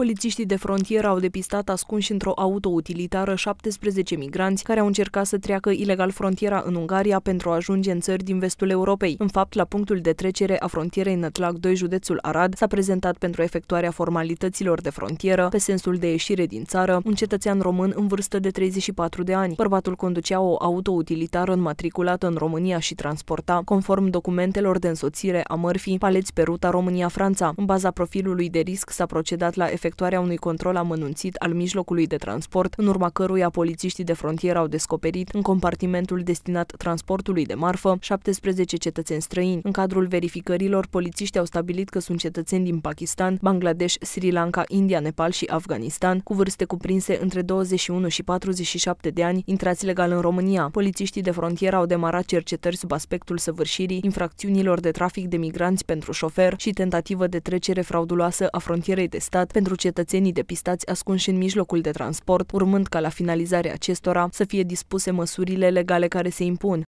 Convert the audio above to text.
Polițiștii de frontieră au depistat ascunși într-o autoutilitară 17 migranți care au încercat să treacă ilegal frontiera în Ungaria pentru a ajunge în țări din vestul Europei. În fapt, la punctul de trecere a frontierei Nătlac 2, județul Arad, s-a prezentat pentru efectuarea formalităților de frontieră pe sensul de ieșire din țară un cetățean român în vârstă de 34 de ani. Bărbatul conducea o autoutilitară înmatriculată în România și transporta, conform documentelor de însoțire a mărfii, paleți pe ruta România-Franța. În baza profilului de risc s-a procedat la efectuarea efectuarea unui control amănunțit al mijlocului de transport, în urma căruia polițiștii de frontieră au descoperit în compartimentul destinat transportului de marfă 17 cetățeni străini. În cadrul verificărilor, polițiștii au stabilit că sunt cetățeni din Pakistan, Bangladesh, Sri Lanka, India, Nepal și Afganistan, cu vârste cuprinse între 21 și 47 de ani, intrați legal în România. Polițiștii de frontieră au demarat cercetări sub aspectul săvârșirii infracțiunilor de trafic de migranți pentru șofer și tentativă de trecere frauduloasă a frontierei de stat pentru pentru cetățenii depistați ascunși în mijlocul de transport, urmând ca la finalizarea acestora să fie dispuse măsurile legale care se impun.